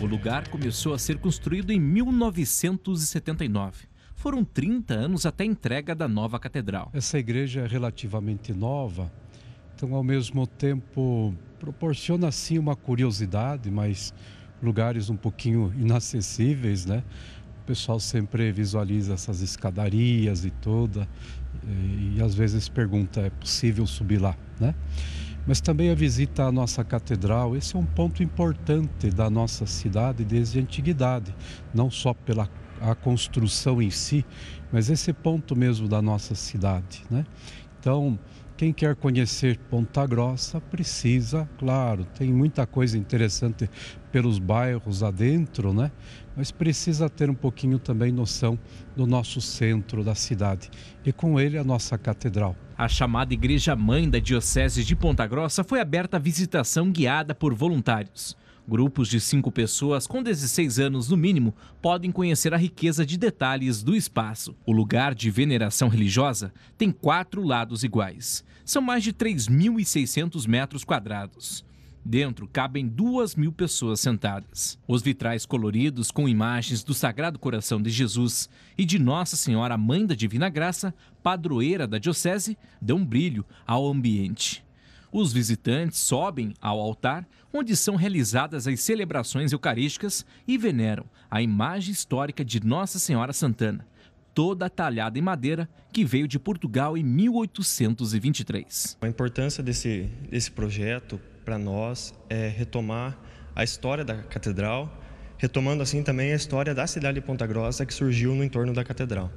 O lugar começou a ser construído em 1979. Foram 30 anos até a entrega da nova catedral. Essa igreja é relativamente nova, então ao mesmo tempo proporciona sim uma curiosidade, mas lugares um pouquinho inacessíveis, né? O pessoal sempre visualiza essas escadarias e toda, e, e às vezes pergunta, é possível subir lá, né? mas também a visita à nossa catedral. Esse é um ponto importante da nossa cidade desde a antiguidade, não só pela a construção em si, mas esse ponto mesmo da nossa cidade, né? Então, quem quer conhecer Ponta Grossa precisa, claro, tem muita coisa interessante pelos bairros adentro, né? Mas precisa ter um pouquinho também noção do nosso centro da cidade e com ele a nossa catedral. A chamada Igreja Mãe da Diocese de Ponta Grossa foi aberta à visitação guiada por voluntários. Grupos de cinco pessoas com 16 anos no mínimo podem conhecer a riqueza de detalhes do espaço. O lugar de veneração religiosa tem quatro lados iguais: são mais de 3.600 metros quadrados. Dentro cabem duas mil pessoas sentadas. Os vitrais coloridos com imagens do Sagrado Coração de Jesus e de Nossa Senhora Mãe da Divina Graça, padroeira da Diocese, dão brilho ao ambiente. Os visitantes sobem ao altar, onde são realizadas as celebrações eucarísticas e veneram a imagem histórica de Nossa Senhora Santana, toda talhada em madeira, que veio de Portugal em 1823. A importância desse, desse projeto para nós é retomar a história da catedral, retomando assim também a história da cidade de Ponta Grossa que surgiu no entorno da catedral.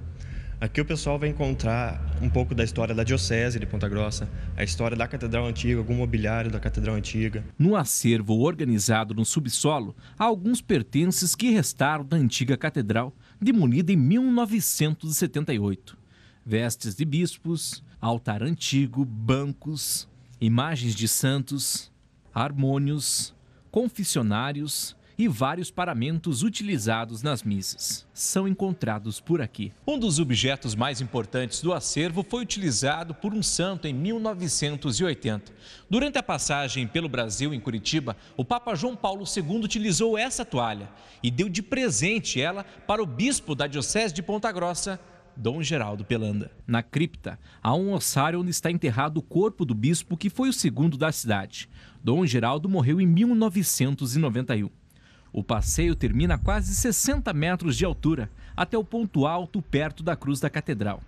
Aqui o pessoal vai encontrar um pouco da história da Diocese de Ponta Grossa, a história da Catedral Antiga, algum mobiliário da Catedral Antiga. No acervo organizado no subsolo, há alguns pertences que restaram da antiga catedral, demolida em 1978. Vestes de bispos, altar antigo, bancos, imagens de santos, harmônios, confessionários e vários paramentos utilizados nas missas são encontrados por aqui. Um dos objetos mais importantes do acervo foi utilizado por um santo em 1980. Durante a passagem pelo Brasil em Curitiba, o Papa João Paulo II utilizou essa toalha e deu de presente ela para o bispo da Diocese de Ponta Grossa, Dom Geraldo Pelanda. Na cripta, há um ossário onde está enterrado o corpo do bispo que foi o segundo da cidade. Dom Geraldo morreu em 1991. O passeio termina a quase 60 metros de altura, até o ponto alto perto da cruz da catedral.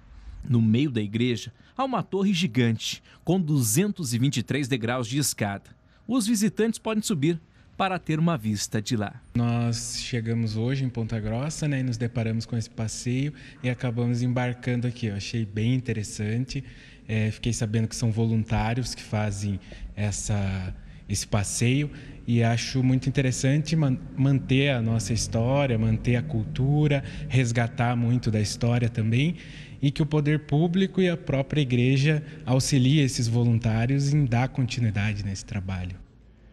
No meio da igreja, há uma torre gigante, com 223 degraus de escada. Os visitantes podem subir para ter uma vista de lá. Nós chegamos hoje em Ponta Grossa, né, e nos deparamos com esse passeio e acabamos embarcando aqui. Eu achei bem interessante. É, fiquei sabendo que são voluntários que fazem essa esse passeio e acho muito interessante manter a nossa história, manter a cultura, resgatar muito da história também e que o poder público e a própria igreja auxilie esses voluntários em dar continuidade nesse trabalho.